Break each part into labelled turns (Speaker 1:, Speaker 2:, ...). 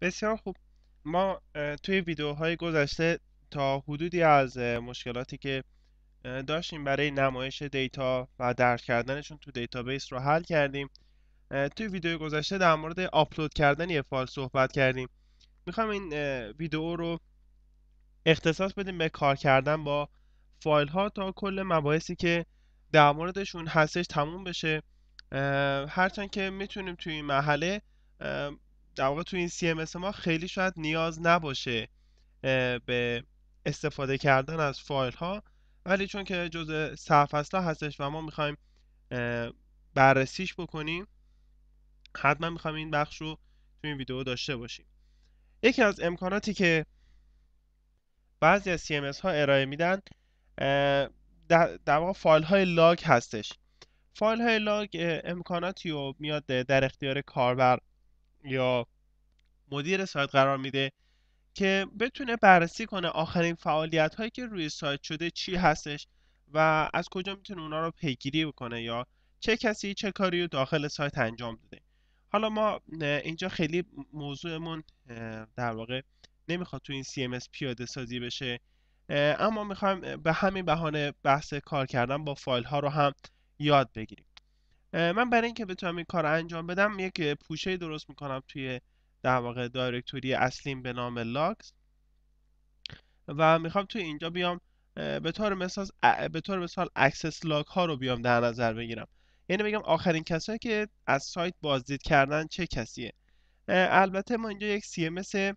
Speaker 1: بسیار خوب ما توی ویدیوهای گذشته تا حدودی از مشکلاتی که داشتیم برای نمایش دیتا و درک کردنشون تو دیتابیس رو حل کردیم توی ویدیو گذشته در مورد آپلود کردن یه فایل صحبت کردیم میخوام این ویدیو رو اختصاص بدیم به کار کردن با فایل ها تا کل مباحثی که در موردشون هستش تموم بشه هرچند که میتونیم توی این مرحله در واقع تو این CMS ما خیلی شاید نیاز نباشه به استفاده کردن از فایل ها ولی چون که جزء سرفصل هستش و ما میخوایم بررسیش بکنیم حتما میخوایم این بخش رو تو این ویدیو داشته باشیم یکی از امکاناتی که بعضی از CMS ها ارائه میدن در واقع فایل های لاگ هستش فایل های لاگ امکاناتی رو میاد در اختیار کاربر یا مدیر سایت قرار میده که بتونه بررسی کنه آخرین فعالیت هایی که روی سایت شده چی هستش و از کجا میتونه اونا رو پیگیری بکنه یا چه کسی چه کاری رو داخل سایت انجام داده حالا ما اینجا خیلی موضوعمون در واقع نمیخواد تو این CMS پیاده سازی بشه اما میخوایم به همین بهانه بحث کار کردن با فایل ها رو هم یاد بگیریم من برای اینکه بتونم این کار انجام بدم یک پوشه درست میکنم توی در واقع دایرکتوری اصلیم به نام لاکس و میخوام توی اینجا بیام به طور مثال به طور مثال اکسس لاک ها رو بیام در نظر بگیرم یعنی بگم آخرین کسایی که از سایت بازدید کردن چه کسیه البته ما اینجا یک CMS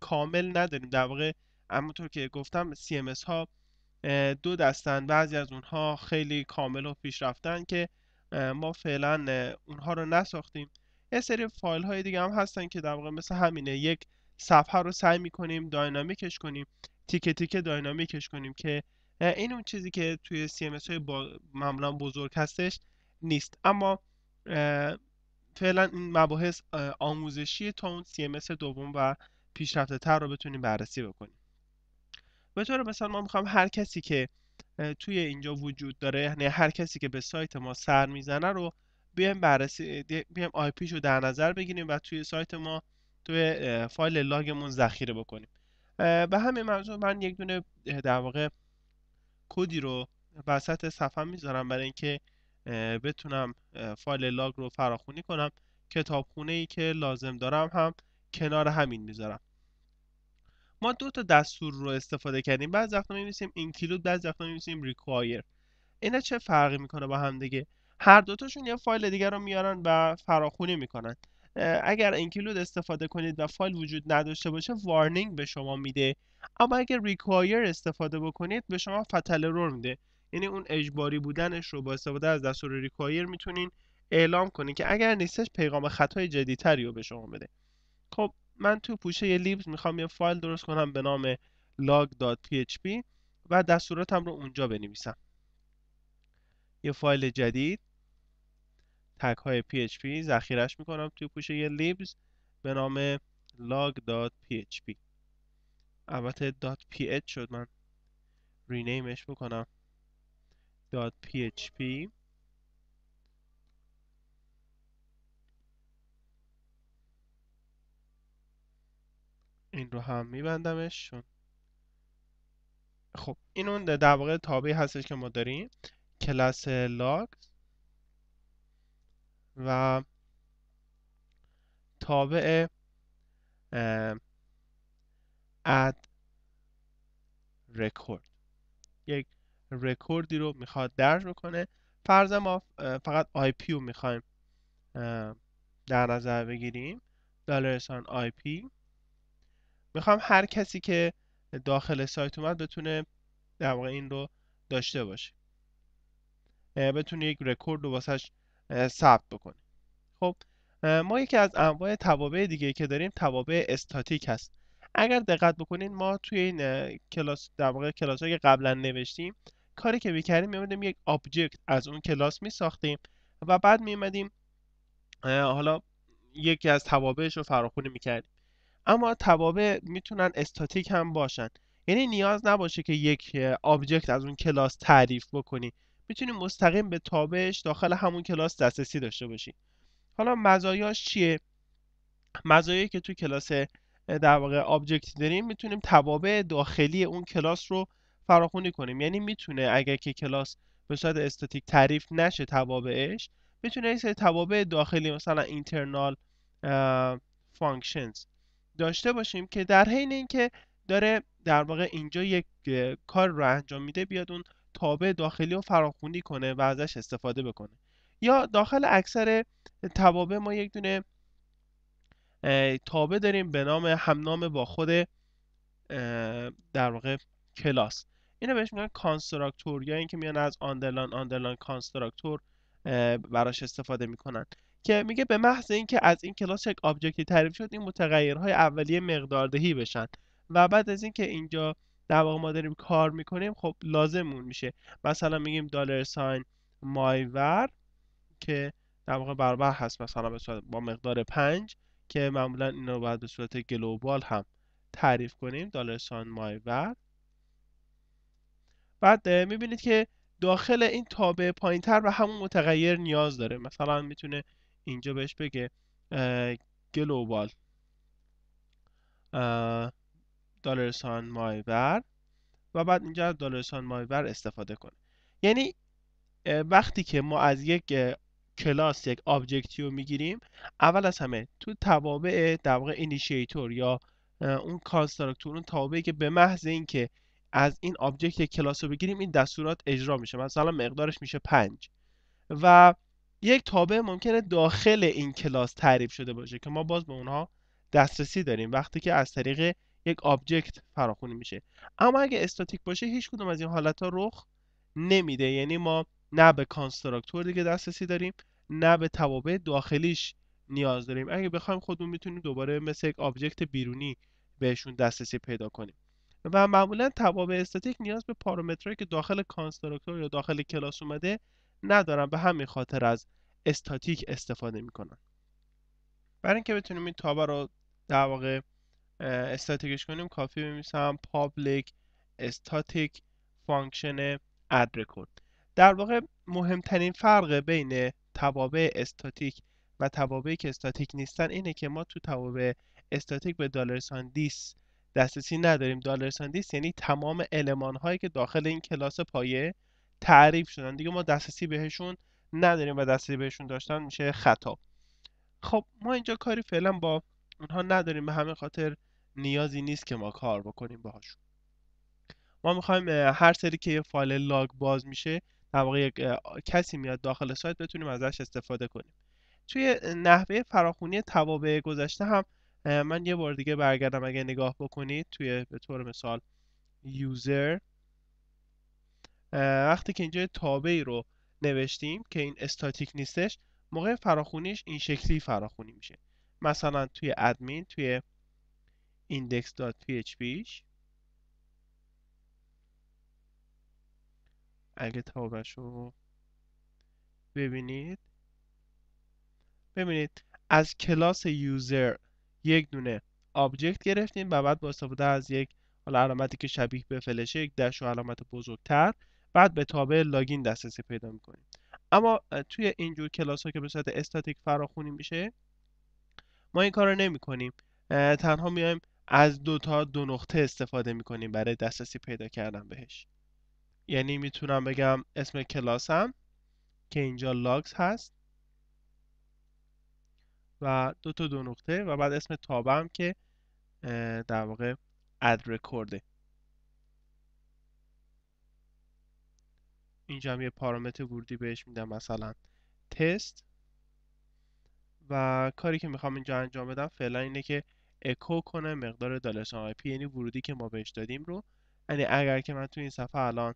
Speaker 1: کامل نداریم در واقع اما طور که گفتم CMS ها دو دستن بعضی از اونها خیلی کامل و پیشرفتن که ما فعلا اونها رو نساختیم یه سری فایل های دیگه هم هستن که در واقع مثل همینه یک صفحه رو سعی میکنیم داینامیکش کنیم تیکه تیکه داینامیکش کنیم که این اون چیزی که توی CMS های معمولا بزرگ هستش نیست اما فعلا این مباحث آموزشی تا اون اس دوم و پیشرفته تر رو بتونیم بررسی بکنیم به طور مثال ما میخوام هر کسی که توی اینجا وجود داره یعنی هر کسی که به سایت ما سر میزنه رو بیایم بررسی بیایم آی پی رو در نظر بگیریم و توی سایت ما توی فایل لاگمون ذخیره بکنیم به همین موضوع من یک دونه در واقع کدی رو وسط صفحه میذارم برای اینکه بتونم فایل لاگ رو فراخونی کنم کتابخونه ای که لازم دارم هم کنار همین میذارم ما دو تا دستور رو استفاده کردیم بعض وقتا می‌نویسیم اینکلود بعض وقتا می‌نویسیم ریکوایر اینا چه فرقی میکنه با هم دیگه هر دوتاشون یه فایل دیگر رو میارن و فراخونی میکنن اگر اینکلود استفاده کنید و فایل وجود نداشته باشه وارنینگ به شما میده اما اگر ریکوایر استفاده بکنید به شما فتل رور میده یعنی اون اجباری بودنش رو با استفاده از دستور ریکوایر میتونین اعلام کنید که اگر نیستش پیغام خطای جدیتری رو به شما بده خب من تو پوشه لیبز میخوام یه فایل درست کنم به نام log.php و دستوراتم رو اونجا بنویسم یه فایل جدید تگ های PHP ذخیرش میکنم توی پوشه لیبز به نام log.php البته .ph شد من رینیمش بکنم .php این رو هم میبندمش خب این اون در واقع تابعی هستش که ما داریم کلاس لاگز و تابع اد رکورد یک رکوردی رو میخواد درج بکنه فرض ما فقط آی پی رو میخوایم در نظر بگیریم دالر آی پی میخوام هر کسی که داخل سایت اومد بتونه در واقع این رو داشته باشه بتونه یک رکورد رو واسش ثبت بکنه خب ما یکی از انواع توابع دیگه که داریم توابع استاتیک هست اگر دقت بکنین ما توی این کلاس در واقع کلاس که قبلا نوشتیم کاری که میکردیم میمدیم یک آبجکت از اون کلاس میساختیم و بعد میمدیم حالا یکی از توابعش رو فراخونی میکردیم اما توابع میتونن استاتیک هم باشن یعنی نیاز نباشه که یک آبجکت از اون کلاس تعریف بکنی میتونی مستقیم به تابعش داخل همون کلاس دسترسی داشته باشی حالا مزایاش چیه مزایایی که تو کلاس در واقع آبجکت داریم میتونیم توابع داخلی اون کلاس رو فراخونی کنیم یعنی میتونه اگر که کلاس به صورت استاتیک تعریف نشه توابعش میتونه این سری توابع داخلی مثلا اینترنال فانکشنز داشته باشیم که در حین اینکه داره در واقع اینجا یک کار رو انجام میده بیاد اون تابع داخلی رو فراخونی کنه و ازش استفاده بکنه یا داخل اکثر توابع ما یک دونه تابع داریم به نام همنام با خود در واقع کلاس اینو بهش میگن کانستراکتور یا اینکه میان از آندرلان آندرلان کانستراکتور براش استفاده میکنن که میگه به محض اینکه از این کلاس یک آبجکتی تعریف شد این متغیرهای اولیه مقداردهی بشن و بعد از اینکه اینجا در واقع ما داریم کار میکنیم خب لازممون میشه مثلا میگیم دلار ساین مایور که در واقع برابر هست مثلا به صورت با مقدار 5 که معمولا اینو باید به صورت گلوبال هم تعریف کنیم دلار ساین مایور بعد میبینید که داخل این تابع پایینتر و همون متغیر نیاز داره مثلا میتونه اینجا بهش بگه گلوبال دالرسان مایور و بعد اینجا از دلارسان مایور استفاده کنه یعنی وقتی که ما از یک کلاس یک آبجکتی میگیریم اول از همه تو توابع در واقع اینیشیتور یا اون کانستراکتور اون توابعی که به محض اینکه از این آبجکت کلاس رو بگیریم این دستورات اجرا میشه مثلا مقدارش میشه 5 و یک تابع ممکنه داخل این کلاس تعریف شده باشه که ما باز به اونها دسترسی داریم وقتی که از طریق یک آبجکت فراخونی میشه اما اگه استاتیک باشه هیچ کدوم از این حالت ها رخ نمیده یعنی ما نه به کانستراکتور دیگه دسترسی داریم نه به توابع داخلیش نیاز داریم اگه بخوایم خودمون میتونیم دوباره مثل یک آبجکت بیرونی بهشون دسترسی پیدا کنیم و معمولا توابع استاتیک نیاز به پارامترهایی که داخل کانستراکتور یا داخل کلاس اومده ندارن به همین خاطر از استاتیک استفاده میکنن برای اینکه بتونیم این تابه رو در واقع استاتیکش کنیم کافی بنویسم public static function add رکورد در واقع مهمترین فرق بین توابع استاتیک و توابعی که استاتیک نیستن اینه که ما تو توابع استاتیک به دالرساندیس دیس دسترسی نداریم دالرساندیس یعنی تمام المان هایی که داخل این کلاس پایه تعریف شدن دیگه ما دسترسی بهشون نداریم و دسترسی بهشون داشتن میشه خطا خب ما اینجا کاری فعلا با اونها نداریم به همه خاطر نیازی نیست که ما کار بکنیم باهاشون ما میخوایم هر سری که یه فایل لاگ باز میشه در واقع کسی میاد داخل سایت بتونیم ازش استفاده کنیم توی نحوه فراخونی توابع گذشته هم من یه بار دیگه برگردم اگه نگاه بکنید توی به طور مثال یوزر وقتی که اینجا تابعی رو نوشتیم که این استاتیک نیستش موقع فراخونیش این شکلی فراخونی میشه مثلا توی ادمین توی index.php اگه تابش ببینید ببینید از کلاس یوزر یک دونه آبجکت گرفتیم و بعد با استفاده از یک حالا علامتی که شبیه به فلشه یک دش و علامت بزرگتر بعد به تابع لاگین دسترسی پیدا میکنیم اما توی اینجور کلاس ها که به صورت استاتیک فراخونی میشه ما این کار رو نمی کنیم تنها میایم از دو تا دو نقطه استفاده میکنیم برای دسترسی پیدا کردن بهش یعنی میتونم بگم اسم کلاسم که اینجا لاگز هست و دو تا دو نقطه و بعد اسم تابم که در واقع اد رکورده اینجا هم یه پارامتر ورودی بهش میدم مثلا تست و کاری که میخوام اینجا انجام بدم فعلا اینه که اکو کنه مقدار دالرسان آی پی یعنی ورودی که ما بهش دادیم رو یعنی اگر که من تو این صفحه الان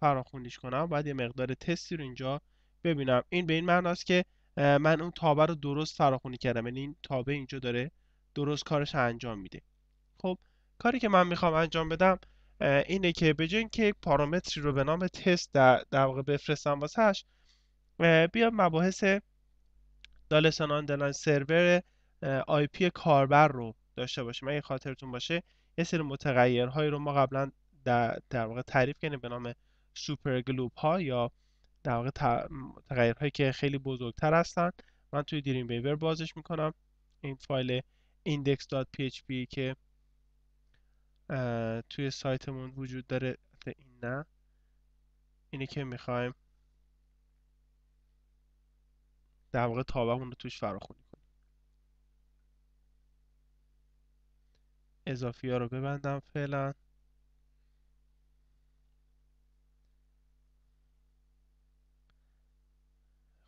Speaker 1: فراخونیش کنم باید یه مقدار تستی رو اینجا ببینم این به این معناست که من اون تابه رو درست فراخونی کردم یعنی این تابه اینجا داره درست کارش انجام میده خب کاری که من میخوام انجام بدم اینه که به جای اینکه پارامتری رو به نام تست در, در واقع بفرستم واسهش بیاد مباحث دالسن آندلان سرور آی پی کاربر رو داشته باشیم اگه خاطرتون باشه یه سری متغیرهایی رو ما قبلا در, در واقع تعریف کردیم به نام سوپر گلوب ها یا در واقع متغیرهایی که خیلی بزرگتر هستن من توی دریم بیور بازش میکنم این فایل index.php که توی سایتمون وجود داره این نه اینه که میخوایم در واقع تابمون رو توش فراخونی کنیم اضافی ها رو ببندم فعلا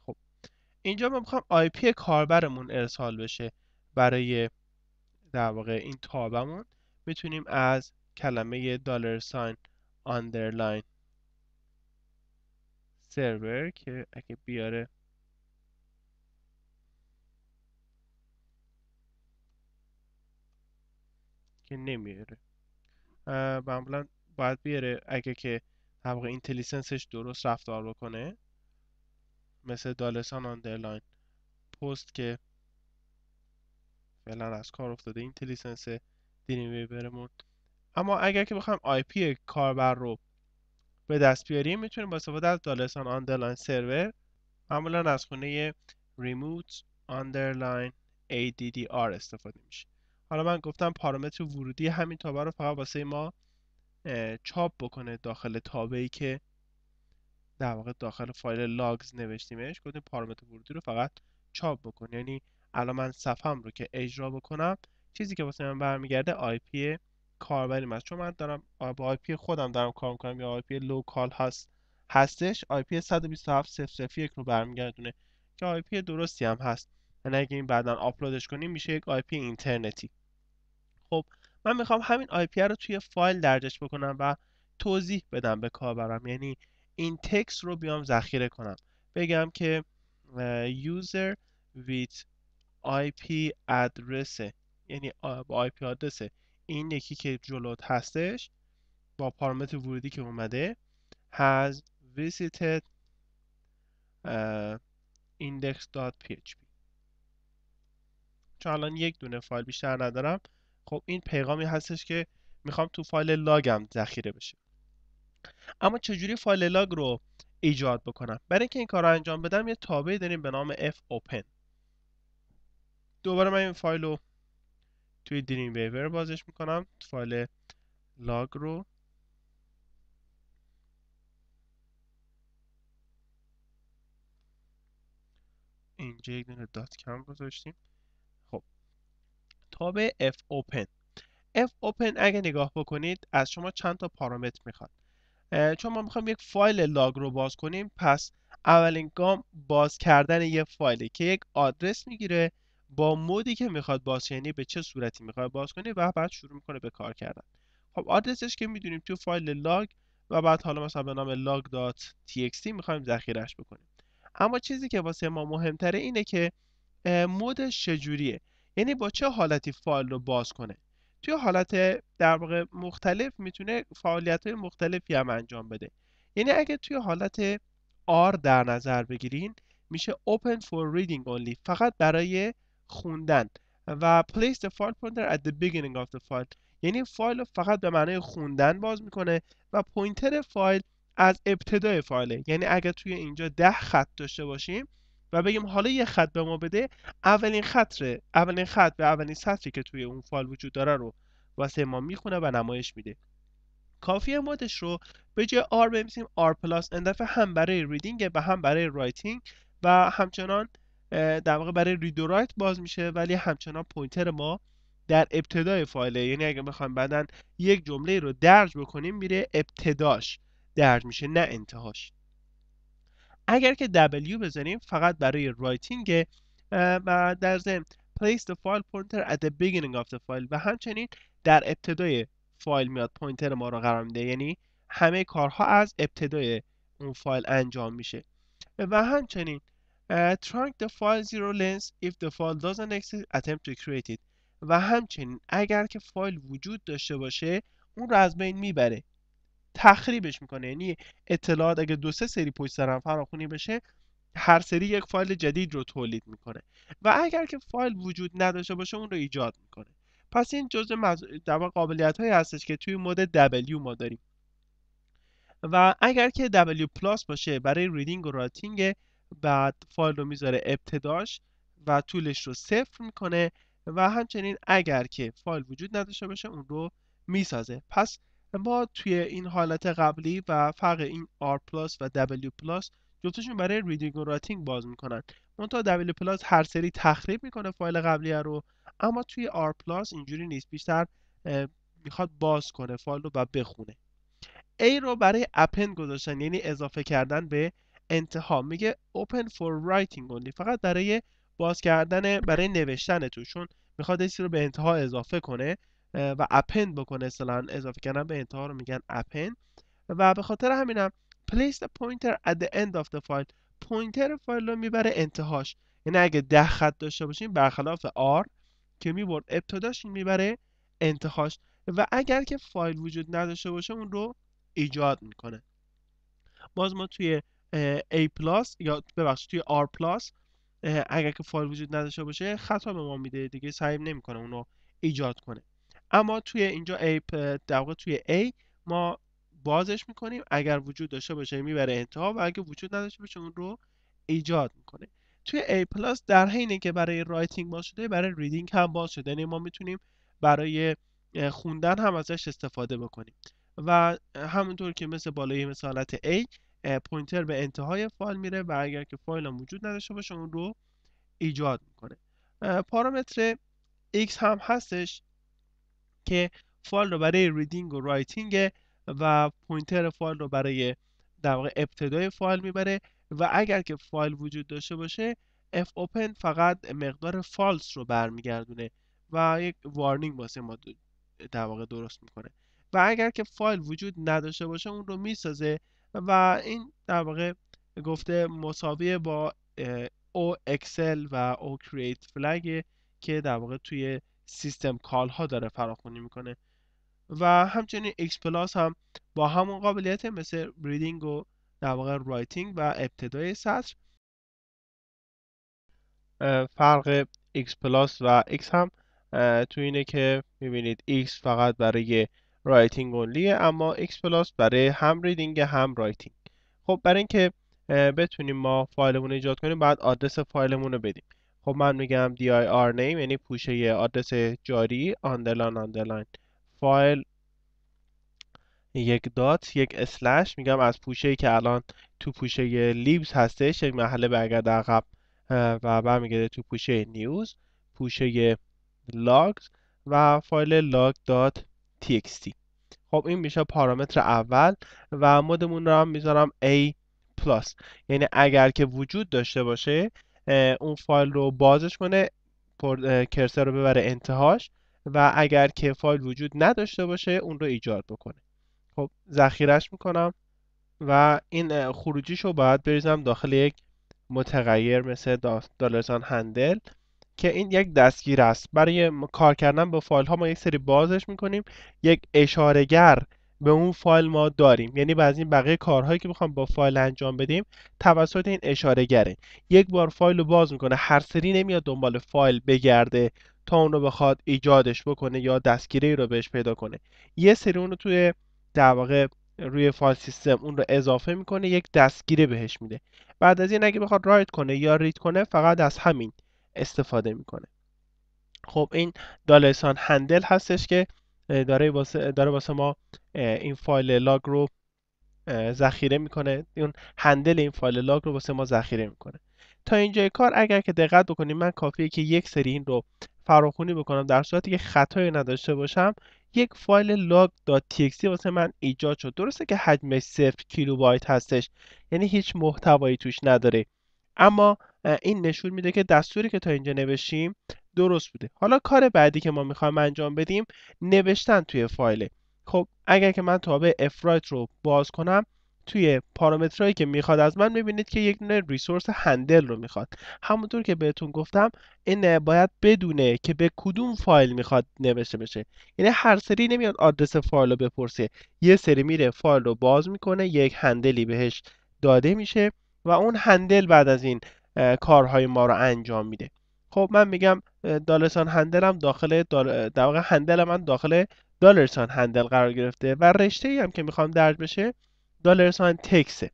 Speaker 1: خب اینجا ما میخوام آی پی کاربرمون ارسال بشه برای در واقع این تابمون میتونیم از کلمه دلار ساین آندرلاین سرور که اگه بیاره که نمیاره معمولا باید بیاره اگه که در واقع اینتلیسنسش درست رفتار بکنه مثل دالسان آندرلاین پست که فعلا از کار افتاده اینتلیسنس دینی ویبرمون اما اگر که بخوایم آی پی کاربر رو به دست بیاریم میتونیم با استفاده از دالسان آندرلاین سرور معمولا از خونه ریموت آندرلاین آر استفاده میشه حالا من گفتم پارامتر ورودی همین تابه رو فقط واسه ما چاپ بکنه داخل تابه ای که در واقع داخل فایل لاگز نوشتیمش گفتیم پارامتر ورودی رو فقط چاپ بکن یعنی الان من صفحم رو که اجرا بکنم چیزی که واسه من برمیگرده آی پی کاربریم است چون من دارم با آی پی خودم دارم کار میکنم یا آی پی لوکال هست هستش آی پی 127001 رو برمیگردونه که آی پی درستی هم هست یعنی اگه این بعدا آپلودش کنیم میشه یک آی پی اینترنتی خب من میخوام همین آی پی رو توی فایل درجش بکنم و توضیح بدم به کاربرم یعنی این تکس رو بیام ذخیره کنم بگم که یوزر with IP address یعنی با آی پی آدرس این یکی که جلوت هستش با پارامتر ورودی که اومده has visited index.php چون الان یک دونه فایل بیشتر ندارم خب این پیغامی هستش که میخوام تو فایل لاگم ذخیره بشه اما چجوری فایل لاگ رو ایجاد بکنم برای اینکه این کار رو انجام بدم یه تابعی داریم به نام f open دوباره من این فایل رو توی دریم ویور بازش میکنم فایل لاگ رو اینجا یک دونه دات کم گذاشتیم خب تاب اف اوپن اف اوپن اگه نگاه بکنید از شما چند تا پارامتر میخواد چون ما میخوایم یک فایل لاگ رو باز کنیم پس اولین گام باز کردن یه فایله که یک آدرس میگیره با مودی که میخواد باز یعنی به چه صورتی میخواد باز کنه و بعد شروع میکنه به کار کردن خب آدرسش که میدونیم تو فایل لاگ و بعد حالا مثلا به نام log.txt میخوایم ذخیرش بکنیم اما چیزی که واسه ما مهمتره اینه که مودش چجوریه یعنی با چه حالتی فایل رو باز کنه توی حالت در واقع مختلف میتونه فعالیت های مختلفی هم انجام بده یعنی اگه توی حالت R در نظر بگیرین میشه open for reading only فقط برای خوندن و place the file pointer at the beginning of the file یعنی فایل رو فقط به معنای خوندن باز میکنه و پوینتر فایل از ابتدای فایله یعنی اگر توی اینجا ده خط داشته باشیم و بگیم حالا یه خط به ما بده اولین خط اولین خط به اولین سطری که توی اون فایل وجود داره رو واسه ما میخونه و نمایش میده کافی مودش رو به جای R بنویسیم R پلاس اندف هم برای ریدینگ و هم برای رایتینگ و همچنان در واقع برای رید و رایت باز میشه ولی همچنان پوینتر ما در ابتدای فایله یعنی اگه بخوایم بعدا یک جمله رو درج بکنیم میره ابتداش درج میشه نه انتهاش اگر که W بزنیم فقط برای رایتینگ و در ضمن place the file pointer at the beginning of the file و همچنین در ابتدای فایل میاد پوینتر ما رو قرار میده یعنی همه کارها از ابتدای اون فایل انجام میشه و همچنین Uh, trunk the file zero length if the file doesn't exist attempt to create و همچنین اگر که فایل وجود داشته باشه اون رو از بین میبره تخریبش میکنه یعنی اطلاعات اگر دو سه سری پشت سر هم فراخونی بشه هر سری یک فایل جدید رو تولید میکنه و اگر که فایل وجود نداشته باشه اون رو ایجاد میکنه پس این جزء مز... قابلیت هایی هستش که توی مود W ما داریم و اگر که W پلاس باشه برای ریدینگ و رایتینگ بعد فایل رو میذاره ابتداش و طولش رو صفر میکنه و همچنین اگر که فایل وجود نداشته باشه اون رو میسازه پس ما توی این حالت قبلی و فرق این R پلاس و W پلاس جفتشون برای ریدینگ و رایتینگ باز میکنن منتها W پلاس هر سری تخریب میکنه فایل قبلی رو اما توی R پلاس اینجوری نیست بیشتر میخواد باز کنه فایل رو و بخونه A رو برای اپن گذاشتن یعنی اضافه کردن به انتها میگه open for writing only فقط برای باز کردن برای نوشتن تو چون میخواد این رو به انتها اضافه کنه و append بکنه مثلا اضافه کردن به انتها رو میگن append و به خاطر همینم place the pointer at the end of the file پوینتر فایل رو میبره انتهاش یعنی اگه ده خط داشته باشیم برخلاف R که میبرد ابتداش میبره انتهاش و اگر که فایل وجود نداشته باشه اون رو ایجاد میکنه باز ما توی A پلاس یا ببخشید توی R پلاس اگر که فایل وجود نداشته باشه خطا به ما میده دیگه سعی نمیکنه اونو ایجاد کنه اما توی اینجا A در واقع توی A ما بازش میکنیم اگر وجود داشته باشه میبره انتها و اگر وجود نداشته باشه اون رو ایجاد میکنه توی A پلاس در حینه که برای رایتینگ باز شده برای ریدینگ هم باز شده یعنی ما میتونیم برای خوندن هم ازش استفاده بکنیم و همونطور که مثل بالای مثالت A پوینتر به انتهای فایل میره و اگر که فایل هم وجود نداشته باشه اون رو ایجاد میکنه پارامتر x هم هستش که فایل رو برای ریدینگ و رایتینگ و پوینتر فایل رو برای در واقع ابتدای فایل میبره و اگر که فایل وجود داشته باشه اف اوپن فقط مقدار فالس رو برمیگردونه و یک وارنینگ واسه ما در واقع درست میکنه و اگر که فایل وجود نداشته باشه اون رو میسازه و این در واقع گفته مساوی با او اکسل و او کریت فلگ که در واقع توی سیستم کال ها داره فراخونی میکنه و همچنین X پلاس هم با همون قابلیت مثل ریدینگ و در واقع رایتینگ و ابتدای سطر فرق X پلاس و X هم تو اینه که میبینید X فقط برای رایتینگ اونلیه اما X پلاس برای هم ریدینگ هم رایتینگ خب برای اینکه بتونیم ما فایلمون رو ایجاد کنیم بعد آدرس فایلمون رو بدیم خب من میگم dir name یعنی پوشه آدرس جاری آندرلاین آندرلاین فایل یک دات یک اسلش میگم از پوشه که الان تو پوشه لیبز هسته یک محله برگرد عقب و برمیگرده تو پوشه نیوز پوشه لاگز و فایل لاگ دات txt خب این میشه پارامتر اول و مدمون رو هم میذارم a پلاس یعنی اگر که وجود داشته باشه اون فایل رو بازش کنه کرسر رو ببره انتهاش و اگر که فایل وجود نداشته باشه اون رو ایجاد بکنه خب ذخیرش میکنم و این خروجیش رو باید بریزم داخل یک متغیر مثل دالرسان هندل که این یک دستگیر است برای کار کردن با فایل ها ما یک سری بازش میکنیم یک اشارهگر به اون فایل ما داریم یعنی بعضی این بقیه کارهایی که میخوام با فایل انجام بدیم توسط این اشاره گره یک بار فایل رو باز میکنه هر سری نمیاد دنبال فایل بگرده تا اون رو بخواد ایجادش بکنه یا دستگیری رو بهش پیدا کنه یه سری اون رو توی در واقع روی فایل سیستم اون رو اضافه میکنه یک دستگیره بهش میده بعد از این اگه بخواد رایت کنه یا رید کنه فقط از همین استفاده میکنه خب این دالسان هندل هستش که داره واسه داره واسه ما این فایل لاگ رو ذخیره میکنه اون هندل این فایل لاگ رو واسه ما ذخیره میکنه تا اینجای کار اگر که دقت بکنیم من کافیه که یک سری این رو فراخونی بکنم در صورتی که خطایی نداشته باشم یک فایل log.txt واسه من ایجاد شد درسته که حجمش 0 کیلوبایت هستش یعنی هیچ محتوایی توش نداره اما این نشون میده که دستوری که تا اینجا نوشیم درست بوده حالا کار بعدی که ما میخوایم انجام بدیم نوشتن توی فایله خب اگر که من تابع افرایت رو باز کنم توی پارامترهایی که میخواد از من میبینید که یک نوع ریسورس هندل رو میخواد همونطور که بهتون گفتم این باید بدونه که به کدوم فایل میخواد نوشته بشه یعنی هر سری نمیاد آدرس فایل رو بپرسه یه سری میره فایل رو باز میکنه یک هندلی بهش داده میشه و اون هندل بعد از این کارهای ما رو انجام میده خب من میگم دالرسان هندل هم داخل در واقع هندل من داخل دالرسان هندل قرار گرفته و رشته ای هم که میخوام درج بشه دالرسان تکسه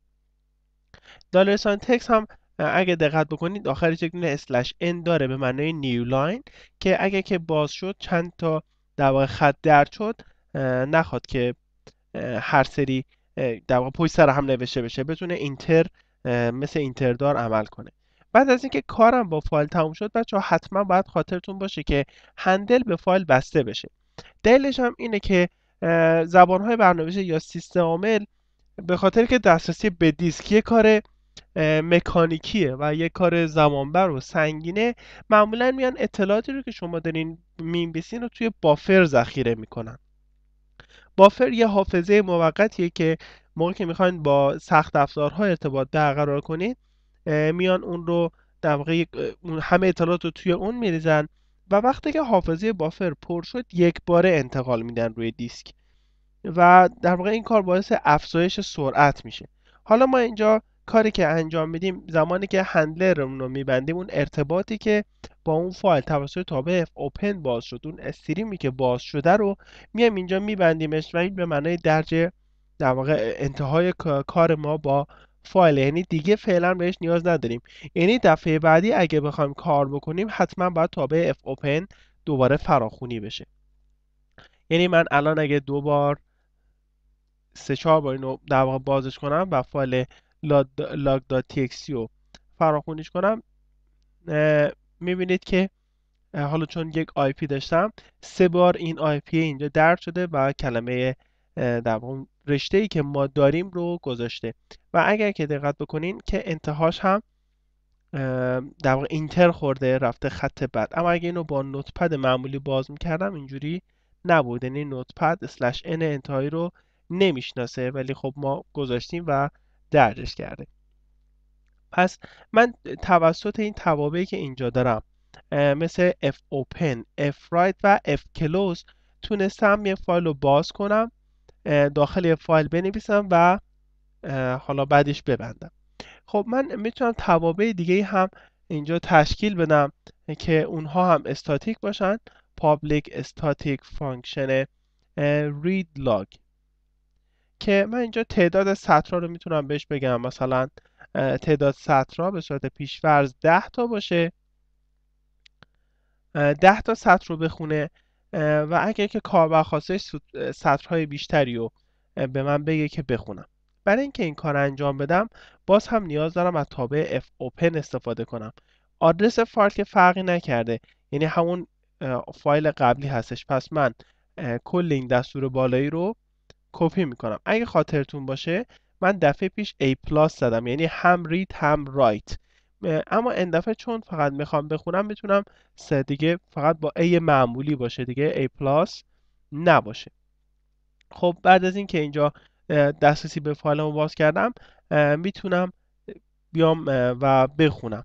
Speaker 1: دالرسان تکس هم اگه دقت بکنید آخرش یک دونه اسلش ان داره به معنای نیو لاین که اگه که باز شد چند تا در واقع خط درد شد نخواد که هر سری در واقع پشت سر هم نوشته بشه بتونه اینتر مثل اینتردار عمل کنه بعد از اینکه کارم با فایل تموم شد بچه ها حتما باید خاطرتون باشه که هندل به فایل بسته بشه دلیلش هم اینه که زبانهای برنامه یا سیستم عامل به خاطر که دسترسی به دیسک یه کار مکانیکیه و یه کار زمانبر و سنگینه معمولا میان اطلاعاتی رو که شما دارین میمبیسین رو توی بافر ذخیره میکنن بافر یه حافظه موقتیه که موقعی که میخواین با سخت افزارها ارتباط برقرار کنید میان اون رو در واقع همه اطلاعات رو توی اون میریزن و وقتی که حافظه بافر پر شد یک باره انتقال میدن روی دیسک و در واقع این کار باعث افزایش سرعت میشه حالا ما اینجا کاری که انجام میدیم زمانی که هندلر رو میبندیم اون ارتباطی که با اون فایل توسط تابع اوپن باز شد اون استریمی که باز شده رو میایم اینجا میبندیمش و این به معنای درجه در واقع انتهای کار ما با فایل یعنی دیگه فعلا بهش نیاز نداریم یعنی دفعه بعدی اگه بخوایم کار بکنیم حتما باید تابع اف اوپن دوباره فراخونی بشه یعنی من الان اگه دو بار سه چهار بار اینو در بازش کنم و فایل log.txt رو فراخونیش کنم میبینید که حالا چون یک آی پی داشتم سه بار این آی پی اینجا درد شده و کلمه در رشته ای که ما داریم رو گذاشته و اگر که دقت بکنین که انتهاش هم در واقع اینتر خورده رفته خط بعد اما اگه اینو با پد معمولی باز میکردم اینجوری نبود یعنی نوتپد اسلش n انتهایی رو نمیشناسه ولی خب ما گذاشتیم و درجش کرده پس من توسط این توابعی که اینجا دارم مثل f open, f write و f close تونستم یه فایل رو باز کنم داخل یه فایل بنویسم و حالا بعدش ببندم خب من میتونم توابع دیگه هم اینجا تشکیل بدم که اونها هم استاتیک باشن پابلیک استاتیک فانکشن رید لاگ که من اینجا تعداد سطرها رو میتونم بهش بگم مثلا تعداد سطرها به صورت پیشورز 10 تا باشه 10 تا سطر رو بخونه و اگر که کاربر خواسته سطرهای بیشتری رو به من بگه که بخونم برای اینکه این کار انجام بدم باز هم نیاز دارم از تابع اف اوپن استفاده کنم آدرس فایل که فرقی نکرده یعنی همون فایل قبلی هستش پس من کل این دستور بالایی رو کپی میکنم اگه خاطرتون باشه من دفعه پیش A پلاس زدم یعنی هم رید هم رایت اما این دفعه چون فقط میخوام بخونم میتونم سه دیگه فقط با A معمولی باشه دیگه A پلاس نباشه خب بعد از اینکه اینجا دسترسی به فایلمو باز کردم میتونم بیام و بخونم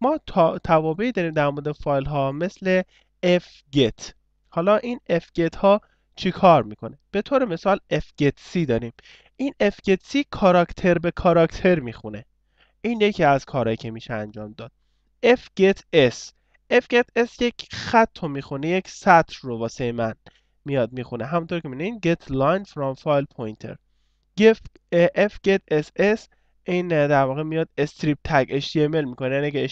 Speaker 1: ما توابعی داریم در مورد فایل ها مثل fget حالا این fget ها چی کار میکنه به طور مثال fgetC داریم این fgetC کاراکتر به کاراکتر میخونه این یکی از کارهایی که میشه انجام داد fgetS fgetS یک خط رو میخونه یک سطر رو واسه من میاد میخونه همونطور که میدونین get line from file pointer fgetSS این در واقع میاد استریپ تگ HTML میکنه یعنی اگه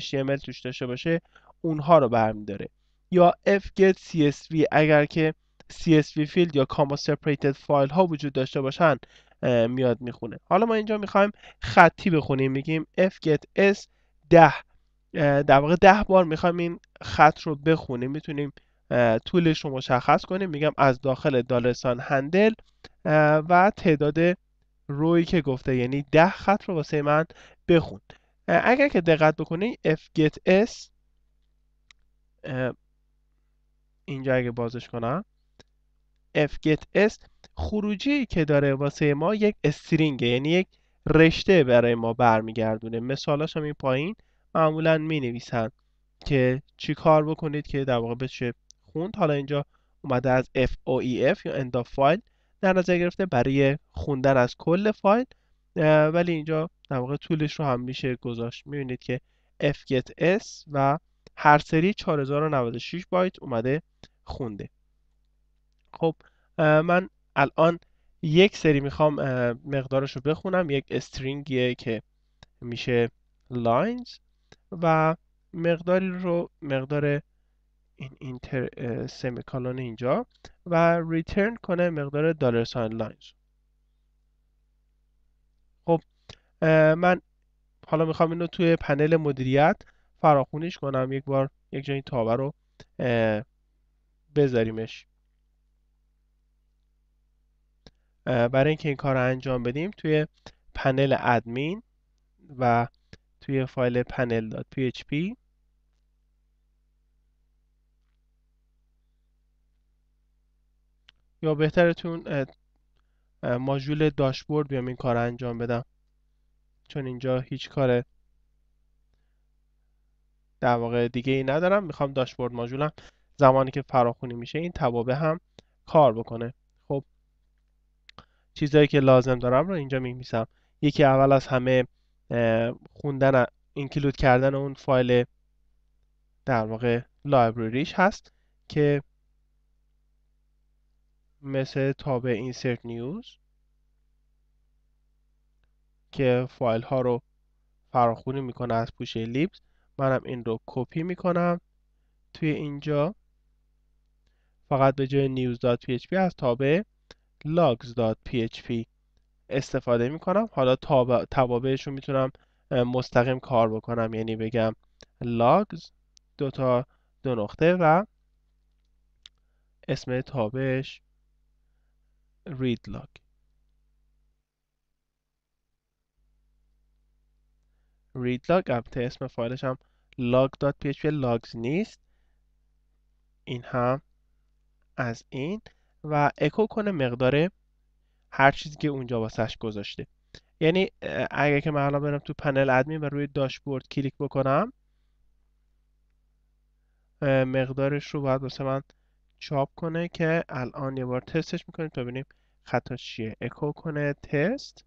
Speaker 1: HTML توش داشته باشه اونها رو برمیداره یا fget CSV اگر که CSV فیلد یا کاما سپریتد فایل ها وجود داشته باشن میاد میخونه حالا ما اینجا میخوایم خطی بخونیم میگیم fgets اس 10 در واقع 10 بار میخوایم این خط رو بخونیم میتونیم طولش رو مشخص کنیم میگم از داخل دالرسان هندل و تعداد روی که گفته یعنی 10 خط رو واسه من بخون اگر که دقت بکنی fgets اینجا اگه بازش کنم get s خروجی که داره واسه ما یک استرینگ یعنی یک رشته برای ما برمیگردونه مثالاش هم این پایین معمولا می نویسن که چی کار بکنید که در واقع بشه خوند حالا اینجا اومده از FOEF e یا end of file در نظر گرفته برای خوندن از کل فایل ولی اینجا در واقع طولش رو هم میشه گذاشت میبینید که get s و هر سری 4096 بایت اومده خونده خب من الان یک سری میخوام مقدارش رو بخونم یک استرینگیه که میشه lines و مقداری رو مقدار این اینتر سمیکالون اینجا و ریترن کنه مقدار دلار ساین لاینز خب من حالا میخوام اینو توی پنل مدیریت فراخونیش کنم یک بار یک جایی تابه رو بذاریمش برای اینکه این کار رو انجام بدیم توی پنل ادمین و توی فایل panel.php یا بهترتون ماژول داشبورد بیام این کار انجام بدم چون اینجا هیچ کار در واقع دیگه ای ندارم میخوام داشبورد ماژولم زمانی که فراخونی میشه این توابع هم کار بکنه چیزهایی که لازم دارم رو اینجا میمیسم یکی اول از همه خوندن اینکلود کردن اون فایل در واقع لایبرریش هست که مثل تاب insert نیوز که فایل ها رو فراخونی میکنه از پوشه لیبز منم این رو کپی میکنم توی اینجا فقط به جای news.php از تابه logs.php استفاده میکنم حالا توابعش رو میتونم مستقیم کار بکنم یعنی بگم logs تا دو نقطه و اسم تابش read log read log البته اسم فایلش هم log.php logs نیست این هم از این و اکو کنه مقدار هر چیزی که اونجا واسش گذاشته یعنی اگه که من الان برم تو پنل ادمین و روی داشبورد کلیک بکنم مقدارش رو باید مثلا من چاپ کنه که الان یه بار تستش میکنیم تا ببینیم خطا چیه اکو کنه تست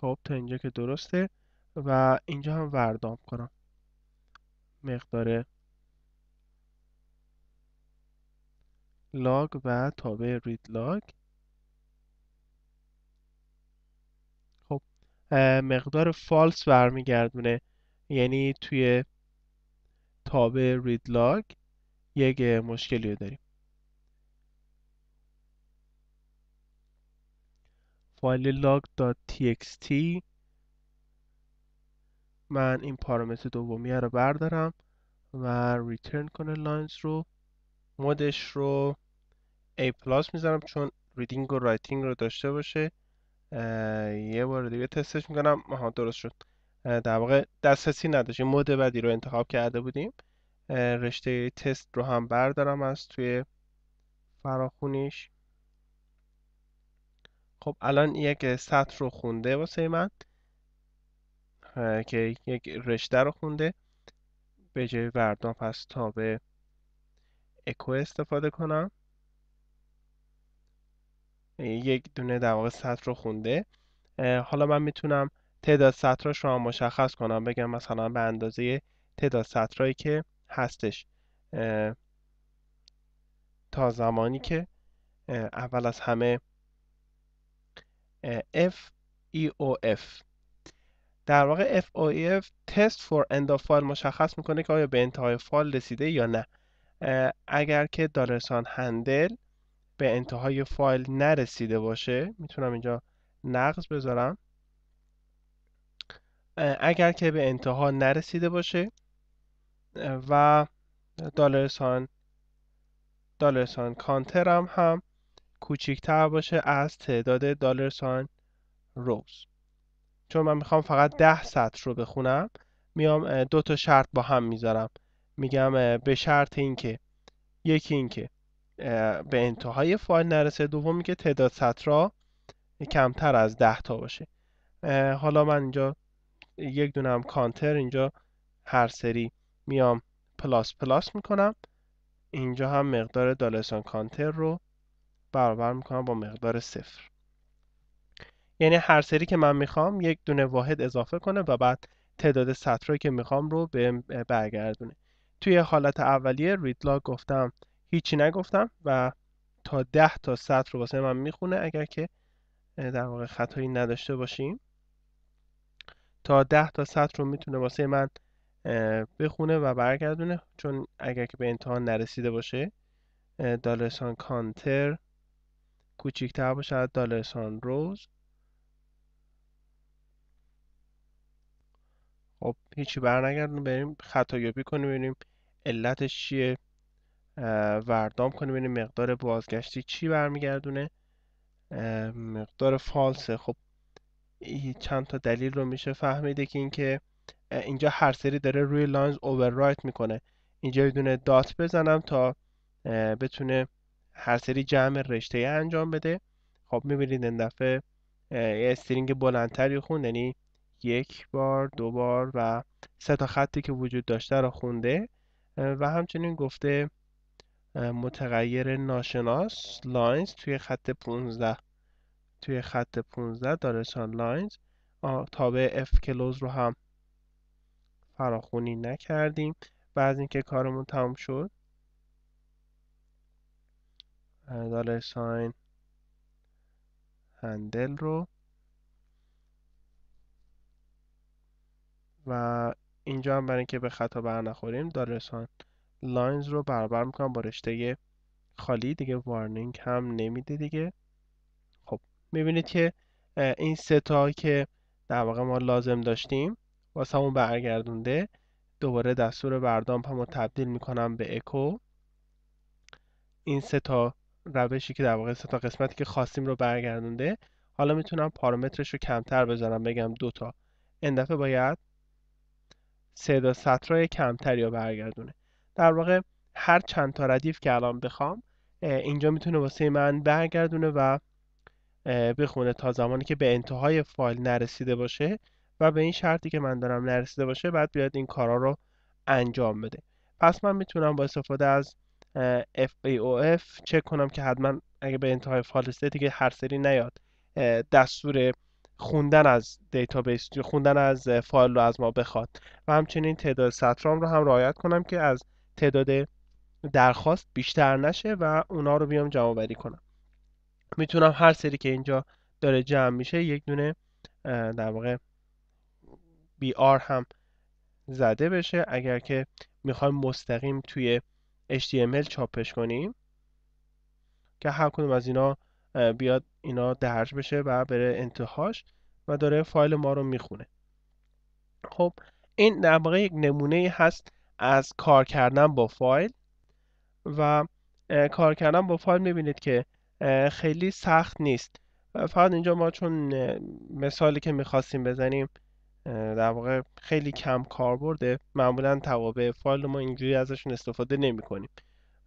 Speaker 1: خب تا اینجا که درسته و اینجا هم وردام کنم مقدار لاگ و تابع رید لاگ خب مقدار فالس برمیگردونه یعنی توی تابع رید لاگ یک مشکلی رو داریم فایل log.txt من این پارامتر دومی رو بردارم و ریترن کنه لاینز رو مودش رو A پلاس میذارم چون ریدینگ و رایتینگ رو داشته باشه یه بار دیگه تستش میکنم آها درست شد در واقع دسترسی نداشتیم مود بعدی رو انتخاب کرده بودیم رشته تست رو هم بردارم از توی فراخونیش خب الان یک سطر رو خونده واسه من که یک رشته رو خونده به جای بردام پس تا به اکو استفاده کنم یک دونه در واقع سطر رو خونده حالا من میتونم تعداد سطراش رو هم مشخص کنم بگم مثلا به اندازه تعداد سطرهایی که هستش تا زمانی که اول از همه F E O در واقع F O تست e فور end of مشخص میکنه که آیا به انتهای فایل رسیده یا نه اگر که دالرسان هندل به انتهای فایل نرسیده باشه میتونم اینجا نقض بذارم اگر که به انتها نرسیده باشه و دالرسان دالرسان کانترم هم کوچیکتر باشه از تعداد دالرسان روز چون من میخوام فقط ده سطر رو بخونم میام دو تا شرط با هم میذارم میگم به شرط اینکه یکی اینکه به انتهای فایل نرسه دومی که تعداد سطرا کمتر از 10 تا باشه حالا من اینجا یک دونه کانتر اینجا هر سری میام پلاس پلاس میکنم اینجا هم مقدار دالسان کانتر رو برابر میکنم با مقدار صفر یعنی هر سری که من میخوام یک دونه واحد اضافه کنه و بعد تعداد سطرهایی که میخوام رو به برگردونه توی حالت اولیه ریدلاگ گفتم هیچی نگفتم و تا ده تا سطر رو واسه من میخونه اگر که در واقع خطایی نداشته باشیم تا ده تا سطر رو میتونه واسه من بخونه و برگردونه چون اگر که به انتحان نرسیده باشه دالرسان کانتر کوچیکتر باشه دالرسان روز خب هیچی برنگردون بریم خطایابی کنیم ببینیم علتش چیه وردام کنیم این مقدار بازگشتی چی برمیگردونه مقدار فالسه خب چند تا دلیل رو میشه فهمیده که اینکه اینجا هر سری داره روی لاینز اووررایت میکنه اینجا یه دات بزنم تا بتونه هر سری جمع رشته انجام بده خب میبینید این دفعه یه استرینگ بلندتری خوند یعنی یک بار دو بار و سه تا خطی که وجود داشته رو خونده و همچنین گفته متغیر ناشناس لاینز توی خط 15 توی خط 15 دارسان لاینز تابع اف کلوز رو هم فراخونی نکردیم بعد اینکه کارمون تموم شد دالر ساین هندل رو و اینجا هم برای اینکه به خطا بر نخوریم دلار لاینز رو برابر میکنم با رشته خالی دیگه وارنینگ هم نمیده دیگه خب میبینید که این سه تا که در واقع ما لازم داشتیم واسه همون برگردونده دوباره دستور بردامپ هم رو تبدیل میکنم به اکو این سه تا روشی که در واقع سه تا قسمتی که خواستیم رو برگردونده حالا میتونم پارامترش رو کمتر بذارم بگم دو تا این باید سه تا سطرهای کمتری رو برگردونه در واقع هر چند تا ردیف که الان بخوام اینجا میتونه واسه من برگردونه و بخونه تا زمانی که به انتهای فایل نرسیده باشه و به این شرطی که من دارم نرسیده باشه بعد بیاد این کارا رو انجام بده پس من میتونم با استفاده از FAOF چک کنم که حتما اگه به انتهای فایل رسیده دیگه هر سری نیاد دستور خوندن از دیتابیس خوندن از فایل رو از ما بخواد و همچنین تعداد سطرام رو هم رعایت کنم که از تعداد درخواست بیشتر نشه و اونا رو بیام جمع آوری کنم میتونم هر سری که اینجا داره جمع میشه یک دونه در واقع بی آر هم زده بشه اگر که میخوایم مستقیم توی HTML چاپش کنیم که هر کدوم از اینا بیاد اینا درج بشه و بره انتهاش و داره فایل ما رو میخونه خب این در واقع یک نمونه هست از کار کردن با فایل و کار کردن با فایل میبینید که خیلی سخت نیست فقط اینجا ما چون مثالی که میخواستیم بزنیم در واقع خیلی کم کار برده معمولا توابع فایل ما اینجوری ازشون استفاده نمی کنیم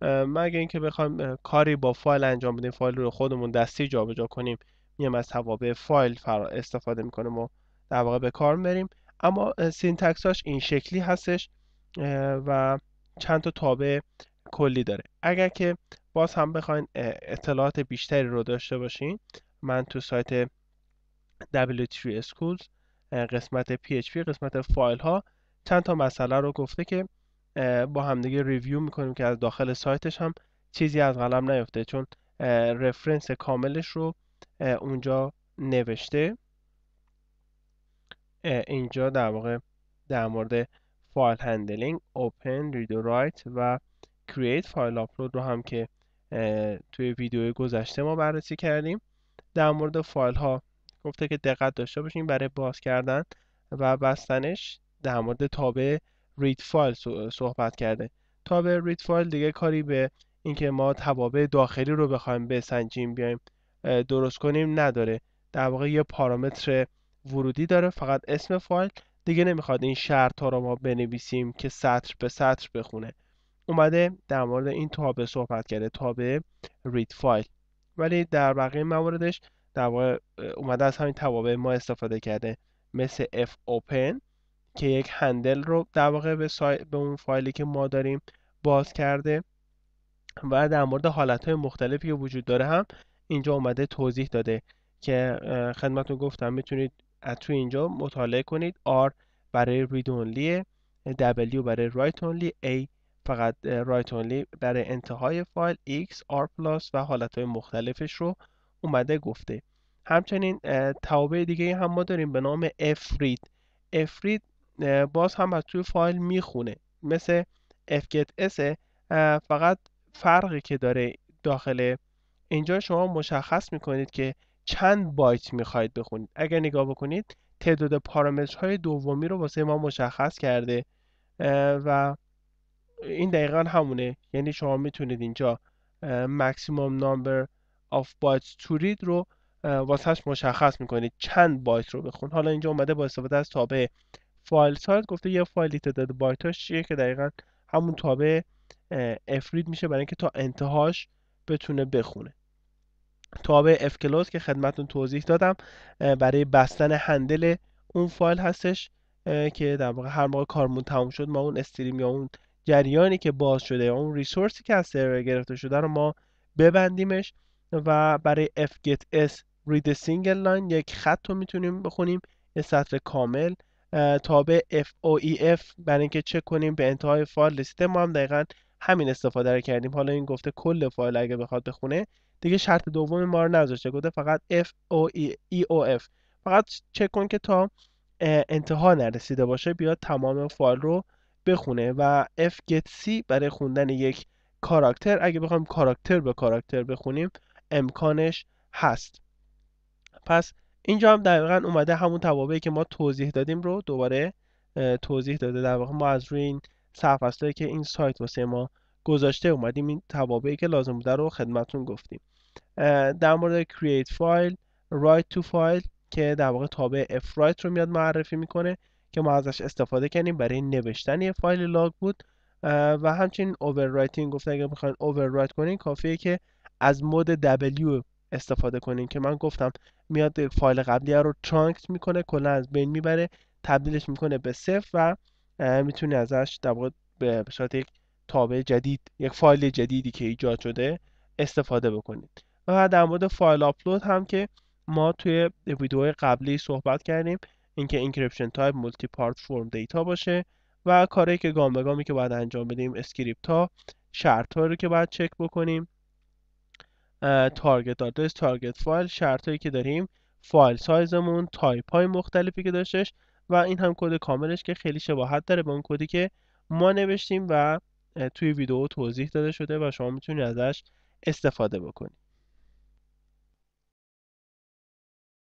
Speaker 1: مگه اینکه بخوایم کاری با فایل انجام بدیم فایل رو خودمون دستی جابجا کنیم میایم از توابع فایل استفاده میکنیم و در واقع به کار بریم اما سینتکساش این شکلی هستش و چند تا تابع کلی داره اگر که باز هم بخواین اطلاعات بیشتری رو داشته باشین من تو سایت W3 Schools قسمت PHP قسمت فایل ها چند تا مسئله رو گفته که با همدیگه ریویو میکنیم که از داخل سایتش هم چیزی از قلم نیفته چون رفرنس کاملش رو اونجا نوشته اینجا در واقع در مورد فایل هندلینگ اوپن رید و رایت و کرییت فایل آپلود رو هم که توی ویدیو گذشته ما بررسی کردیم در مورد فایل ها گفته که دقت داشته باشیم برای باز کردن و بستنش در مورد تابع رید فایل صحبت کرده تابع رید فایل دیگه کاری به اینکه ما توابع داخلی رو بخوایم بسنجیم بیایم درست کنیم نداره در واقع یه پارامتر ورودی داره فقط اسم فایل دیگه نمیخواد این شرط ها رو ما بنویسیم که سطر به سطر بخونه اومده در مورد این تابه صحبت کرده تابه read file ولی در بقیه مواردش در واقع اومده از همین توابع ما استفاده کرده مثل f open که یک هندل رو در واقع به, سای... به اون فایلی که ما داریم باز کرده و در مورد حالت های مختلفی که وجود داره هم اینجا اومده توضیح داده که خدمتتون گفتم میتونید تو اینجا مطالعه کنید R برای Read Only W برای Write Only A فقط Write Only برای انتهای فایل X R Plus و حالت های مختلفش رو اومده گفته همچنین توابع دیگه هم ما داریم به نام F Read باز هم از توی فایل میخونه مثل Get s فقط فرقی که داره داخل اینجا شما مشخص میکنید که چند بایت میخواید بخونید اگر نگاه بکنید تعداد پارامترهای دومی رو واسه ما مشخص کرده و این دقیقا همونه یعنی شما میتونید اینجا maximum number of bytes to read رو واسهش مشخص میکنید چند بایت رو بخون حالا اینجا اومده با استفاده از تابع فایل سایت گفته یه فایلی تعداد بایتاش چیه که دقیقا همون تابع افرید میشه برای اینکه تا انتهاش بتونه بخونه تابع کلوز که خدمتون توضیح دادم برای بستن هندل اون فایل هستش که در واقع هر موقع کارمون تموم شد ما اون استریم یا اون جریانی که باز شده یا اون ریسورسی که از سرور گرفته شده رو ما ببندیمش و برای گت رید read single لاین یک خط رو میتونیم بخونیم یه سطر کامل تابع اف e برای اینکه چک کنیم به انتهای فایل رسیده ما هم دقیقا همین استفاده رو کردیم حالا این گفته کل فایل اگه بخواد بخونه دیگه شرط دوم ما رو نذاشته گفته فقط F O e, e, O F فقط چک کن که تا انتها نرسیده باشه بیاد تمام فایل رو بخونه و F get C برای خوندن یک کاراکتر اگه بخوایم کاراکتر به کاراکتر بخونیم امکانش هست پس اینجا هم دقیقا اومده همون توابعی که ما توضیح دادیم رو دوباره توضیح داده در واقع ما از روی این صفحه که این سایت واسه ما گذاشته اومدیم این توابعی که لازم بوده رو خدمتون گفتیم در مورد create file write to file که در واقع تابع fwrite رو میاد معرفی میکنه که ما ازش استفاده کردیم برای نوشتن یه فایل لاگ بود و همچنین overwriting گفته اگر میخواین overwrite کنین کافیه که از مود W استفاده کنین که من گفتم میاد فایل قبلی رو ترانکت میکنه کلا از بین میبره تبدیلش میکنه به صفر و میتونی ازش در واقع یک تابع جدید یک فایل جدیدی که ایجاد شده استفاده بکنید و در مورد فایل آپلود هم که ما توی ویدیو قبلی صحبت کردیم اینکه اینکریپشن تایپ مولتی پارت فرم دیتا باشه و کاری که گام به گامی که باید انجام بدیم اسکریپت ها شرط رو که باید چک بکنیم تارگت آدرس تارگت فایل شرط هایی که داریم فایل سایزمون تایپ های مختلفی که داشتش و این هم کد کاملش که خیلی شباهت داره به اون کدی که ما نوشتیم و توی ویدیو توضیح داده شده و شما میتونید ازش استفاده بکنید